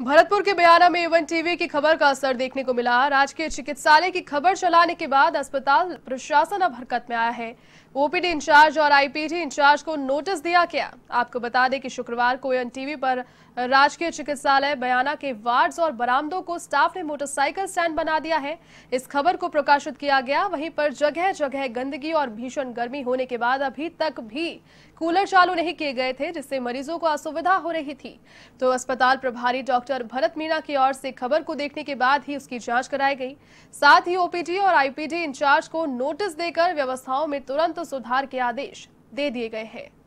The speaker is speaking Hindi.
भरतपुर के बयाना में एवन टीवी की खबर का असर देखने को मिला राजकीय चिकित्सालय की खबर चलाने के बाद अस्पताल प्रशासन अब हरकत में आया है ओपीडी इंचार्ज और आईपीडी इंचार्ज को नोटिस दिया गया आपको बता दें कि शुक्रवार को एवन टीवी पर राजकीय चिकित्सालय बयाना के वार्ड और बरामदों को स्टाफ ने मोटरसाइकिल स्टैंड बना दिया है इस खबर को प्रकाशित किया गया वहीं पर जगह जगह गंदगी और भीषण गर्मी होने के बाद अभी तक भी कूलर चालू नहीं किए गए थे जिससे मरीजों को असुविधा हो रही थी तो अस्पताल प्रभारी डॉक्टर डॉक्टर भरत मीणा की ओर से खबर को देखने के बाद ही उसकी जांच कराई गई साथ ही ओपीडी और आईपीडी इंचार्ज को नोटिस देकर व्यवस्थाओं में तुरंत सुधार के आदेश दे दिए गए हैं